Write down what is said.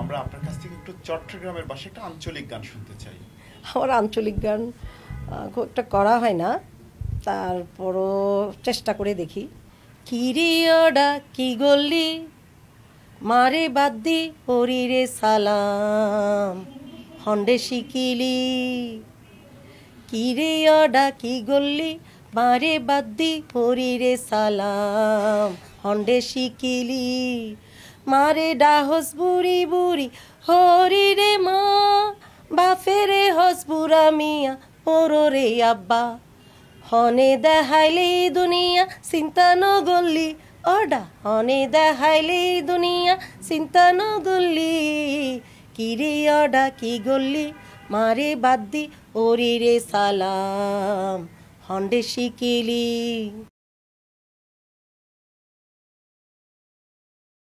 আমরা আপনার কাছ থেকে একটু চট্টগ্রামের বাসে একটা আঞ্চলিক গান শুনতে চাই আমার আঞ্চলিক গান খুব একটা করা হয় না তারপরও চেষ্টা করে দেখি কিরি ওডা কি গল্লি মারে বাদ দি রে সালাম হন্ডে শিকিলি কিরে অডা কি গল্লি মারে বাদ দি রে সালাম হন্ডে শিকিলি মারে ডাহস বুড়ি বুড়ি হরি রে মা বাফেরে হস বুড়া মিয়া ওরো রে আব্বা হনে দেখাইলি দুনিয়া চিন্তা নগল্লি অডা হনে দেখাইলি দুনিয়া চিন্তা নগল্লি কিরে অডা কি গল্লি মারে বাদ্দি ওরি রে সালাম হন্ডে শিকিলি